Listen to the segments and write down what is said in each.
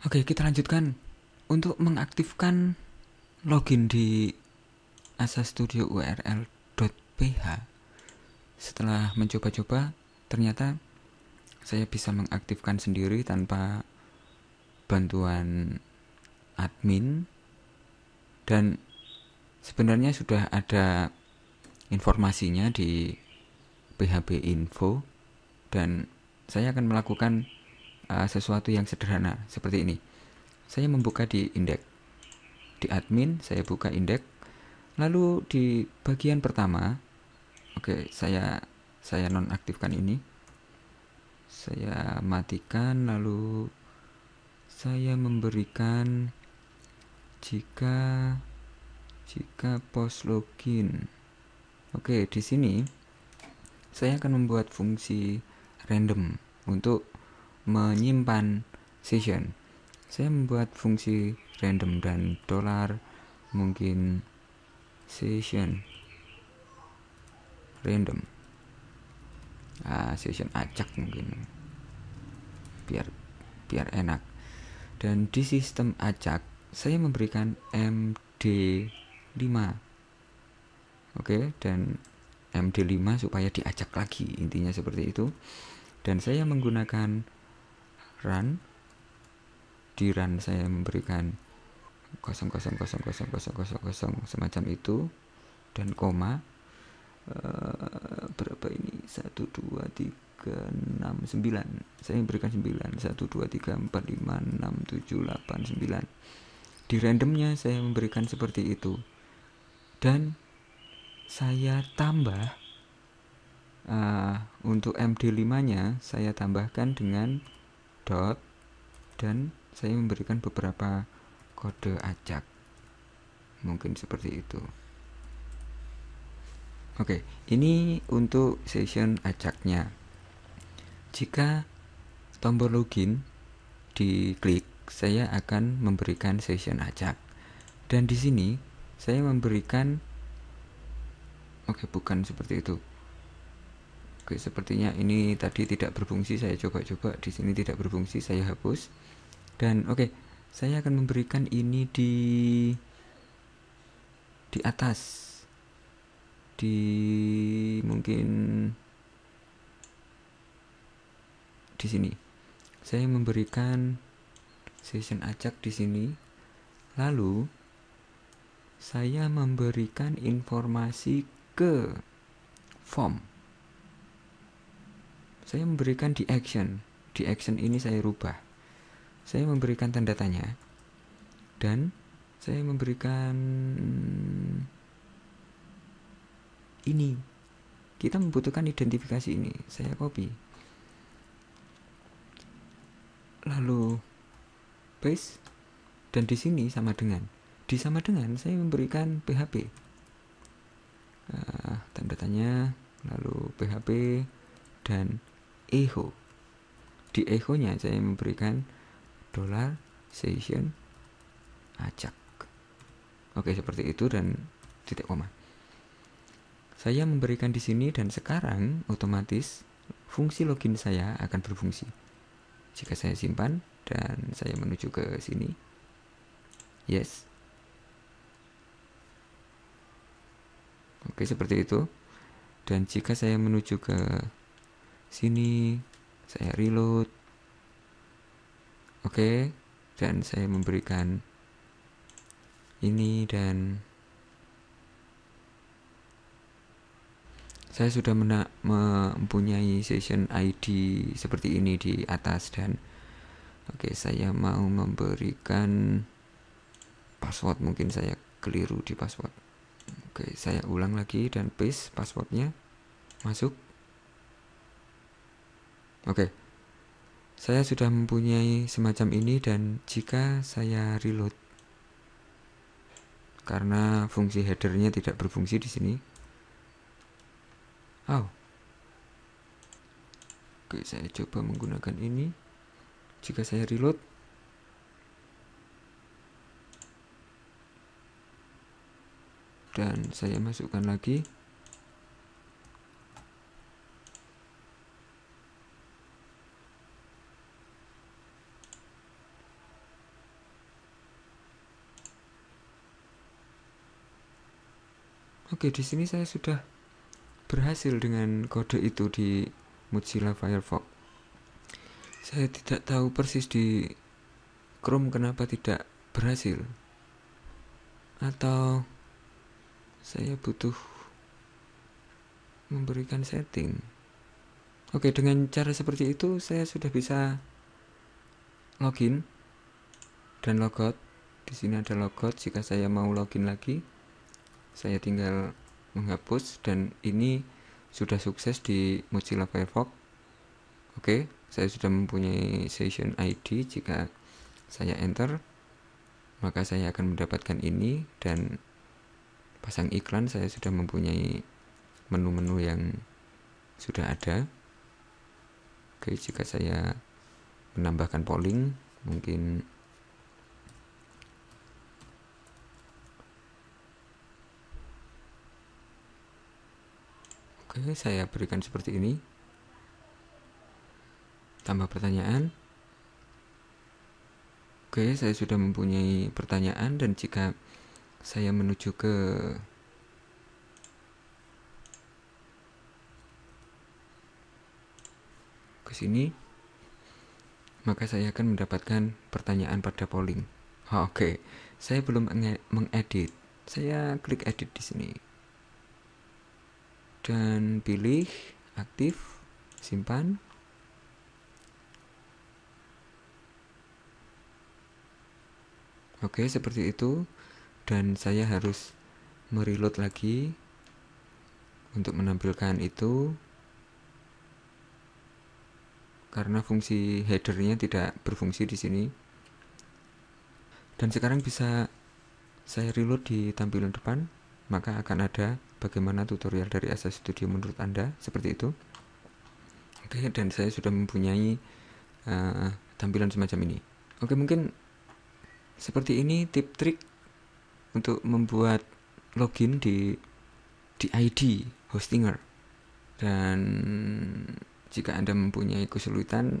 Oke, kita lanjutkan. Untuk mengaktifkan login di Asa Studio url URL.ph setelah mencoba-coba ternyata saya bisa mengaktifkan sendiri tanpa bantuan admin dan sebenarnya sudah ada informasinya di PHB info dan saya akan melakukan uh, sesuatu yang sederhana seperti ini. Saya membuka di indeks. Di admin saya buka indeks. Lalu di bagian pertama, oke, okay, saya saya nonaktifkan ini. Saya matikan lalu saya memberikan jika jika post login. Oke, okay, di sini saya akan membuat fungsi random untuk menyimpan session saya membuat fungsi random dan dolar mungkin session random ah session acak mungkin biar biar enak dan di sistem acak saya memberikan MD5 oke dan MD5 supaya diacak lagi intinya seperti itu dan saya menggunakan run di run saya memberikan 000, semacam itu dan koma uh, berapa ini 1 2 3 6 9 saya memberikan 9 1 2 3 4 5 6 7 8 9 di randomnya saya memberikan seperti itu dan saya tambah uh, untuk MD5 nya saya tambahkan dengan dot dan saya memberikan beberapa kode acak mungkin seperti itu Oke, ini untuk session acaknya. Jika tombol login diklik, saya akan memberikan session acak. Dan di sini saya memberikan Oke, bukan seperti itu oke sepertinya ini tadi tidak berfungsi saya coba-coba di sini tidak berfungsi saya hapus dan oke saya akan memberikan ini di di atas di mungkin di sini saya memberikan session acak di sini lalu saya memberikan informasi ke form saya memberikan di action. Di action ini saya rubah. Saya memberikan tanda tanya. Dan saya memberikan ini. Kita membutuhkan identifikasi ini. Saya copy. Lalu paste dan di sini sama dengan. Di sama dengan saya memberikan PHP. Uh, eh, tanda tanya lalu PHP dan echo di echo saya memberikan dollar session acak oke seperti itu dan titik koma saya memberikan di sini dan sekarang otomatis fungsi login saya akan berfungsi jika saya simpan dan saya menuju ke sini yes oke seperti itu dan jika saya menuju ke sini saya reload oke dan saya memberikan ini dan saya sudah mempunyai session ID seperti ini di atas dan oke saya mau memberikan password mungkin saya keliru di password oke saya ulang lagi dan paste passwordnya masuk Oke. Okay. Saya sudah mempunyai semacam ini dan jika saya reload karena fungsi headernya tidak berfungsi di sini. Oh. Oke, saya coba menggunakan ini. Jika saya reload dan saya masukkan lagi Oke, di sini saya sudah berhasil dengan kode itu di Mozilla Firefox. Saya tidak tahu persis di Chrome kenapa tidak berhasil. Atau saya butuh memberikan setting. Oke, dengan cara seperti itu saya sudah bisa login dan logout. Di sini ada logout jika saya mau login lagi saya tinggal menghapus dan ini sudah sukses di Mozilla Firefox oke saya sudah mempunyai session ID jika saya enter maka saya akan mendapatkan ini dan pasang iklan saya sudah mempunyai menu-menu yang sudah ada oke jika saya menambahkan polling mungkin Oke, saya berikan seperti ini. Tambah pertanyaan. Oke, saya sudah mempunyai pertanyaan dan jika saya menuju ke ke sini maka saya akan mendapatkan pertanyaan pada polling. Oke, saya belum mengedit. Saya klik edit di sini dan pilih aktif simpan Oke, seperti itu. Dan saya harus mereload lagi untuk menampilkan itu karena fungsi headernya tidak berfungsi di sini. Dan sekarang bisa saya reload di tampilan depan, maka akan ada bagaimana tutorial dari SS Studio menurut Anda seperti itu oke dan saya sudah mempunyai uh, tampilan semacam ini oke mungkin seperti ini tip trik untuk membuat login di di ID hostinger dan jika Anda mempunyai kesulitan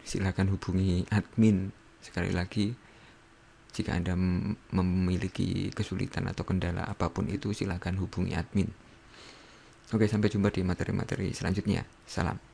silakan hubungi admin sekali lagi jika Anda memiliki kesulitan atau kendala apapun itu, silahkan hubungi admin. Oke, sampai jumpa di materi-materi selanjutnya. Salam.